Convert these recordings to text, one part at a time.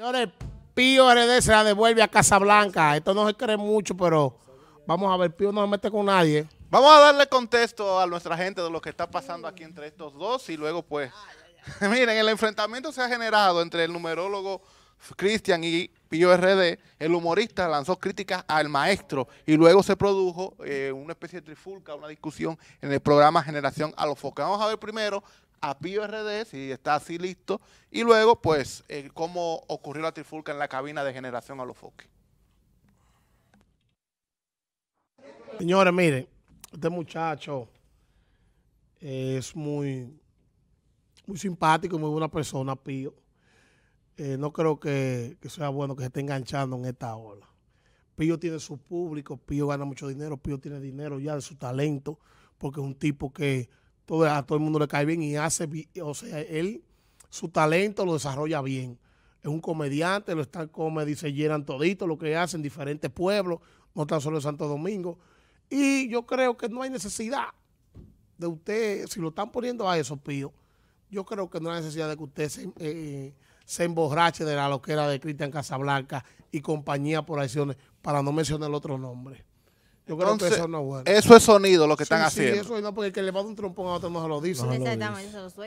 Señores, Pío RD se la devuelve a Casablanca. Esto no se cree mucho, pero vamos a ver, Pío no se mete con nadie. Vamos a darle contexto a nuestra gente de lo que está pasando aquí entre estos dos y luego pues... Ah, miren, el enfrentamiento se ha generado entre el numerólogo Cristian y Pío RD. El humorista lanzó críticas al maestro y luego se produjo eh, una especie de trifulca, una discusión en el programa Generación a los Focos. Vamos a ver primero a Pío RD, si está así listo, y luego, pues, cómo ocurrió la trifulca en la cabina de generación a los foques. Señores, miren, este muchacho es muy, muy simpático muy buena persona, Pío. Eh, no creo que, que, sea bueno que se esté enganchando en esta ola. Pío tiene su público, Pío gana mucho dinero, Pío tiene dinero ya de su talento, porque es un tipo que a todo el mundo le cae bien y hace, o sea, él su talento lo desarrolla bien. Es un comediante, lo están como dice, llenan todito lo que hacen diferentes pueblos, no tan solo en Santo Domingo. Y yo creo que no hay necesidad de usted, si lo están poniendo a eso, Pío, yo creo que no hay necesidad de que usted eh, se, emborrache de la loquera de Cristian Casablanca y compañía por acciones, para no mencionar otro nombre. Yo creo que eso no es Eso es sonido lo que están están sí, haciendo. eso es no, porque el que le va a un trompón a otro no se lo dice. se lo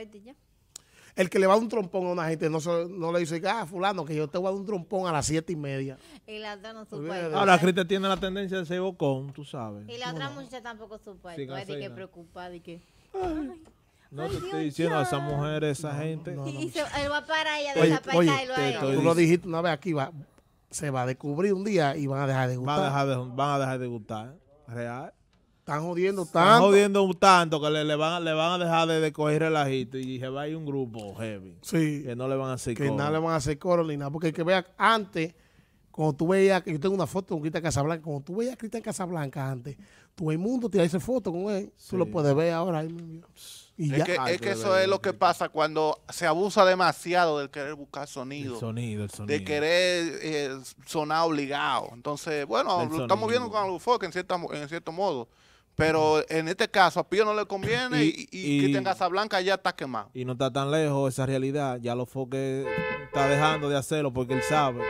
El que le va a un trompón a una gente no, se, no le dice, ah, fulano, que yo te voy a dar un trompón a las siete y media. Y la otra no supo. Ahora, Crista tiene la tendencia de ser bocón, tú sabes. Y la otra muchacha tampoco supo. Sí, eh, de que preocupada y que... No te estoy diciendo a esa mujer, a esa gente. y se, él va para ella, desaparece y lo Tú lo dijiste una vez aquí, va, se va a descubrir un día y van a dejar de gustar. Van a dejar de, gustar. Real. Están jodiendo tanto. Están jodiendo un tanto que le, le, van, le van a dejar de, de coger relajito y se va a ir un grupo heavy. Sí. Que no le van a hacer Que no le van a hacer coro ni nada. Porque el que vea antes, cuando tú veías, yo tengo una foto con casa Casablanca, cuando tú veías a Cristian Casablanca antes, todo el mundo te esa foto con él. Tú lo puedes ver ahora. Ahí, es, Que, eso es lo que pasa cuando se abusa demasiado del querer buscar sonido. sonido, De querer eh, sonar obligado. Entonces, bueno, lo estamos viendo con los foques en, cierto modo. Pero en este caso, a Pío no le conviene y, y, tenga esa blanca ya está quemado. Y no está tan lejos esa realidad. Ya los que está dejando de hacerlo porque él sabe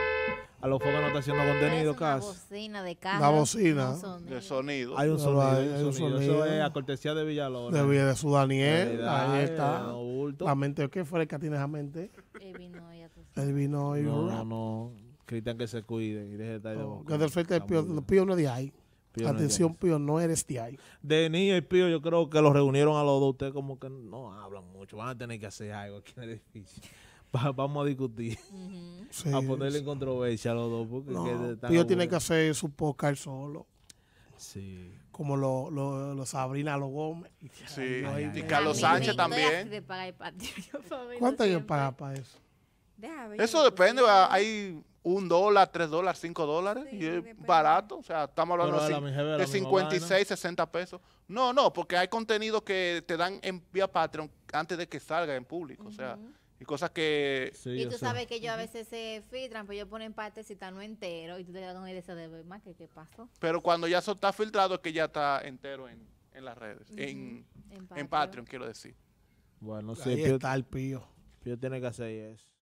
a los no está haciendo contenido, casi. La bocina de caja. La bocina. De sonido. Hay un sonido. sonido. Eso es a cortesía de Villalobos. De, de su Daniel. Ahí está. La mente, ¿qué que tienes la mente? El vino y El vino y No, no, Cristian que se cuiden Y deje de oh, que frente el pío, pío no de ahí. Atención, Pío, no eres de ahí. De niño y Pío, yo creo que los reunieron a los dos. Ustedes como que no hablan mucho. Van a tener que hacer algo aquí en el edificio vamos a discutir. a ponerle controversia a los dos. Porque tiene que pues hacer su podcast solo. Sí. Como los lo, Sabrina, los Gómez. Sí. y Carlos Sánchez también. ¿Cuánto hay que pagar para eso? eso depende. hay un dólar, tres dólares, cinco dólares. y es barato. O sea, estamos hablando de, 56, 60 pesos. No, no, porque hay contenido que te dan en vía Patreon antes de que salga en público. O sea y cosas que... y tú sabes que ellos a veces se filtran, pues ellos ponen está no entero y tú te quedas con el de más que qué pasó. Pero cuando ya eso está filtrado es que ya está entero en, en las redes, en, en Patreon. quiero decir. Bueno, sí, Ahí está el pío. Pío tiene que hacer eso.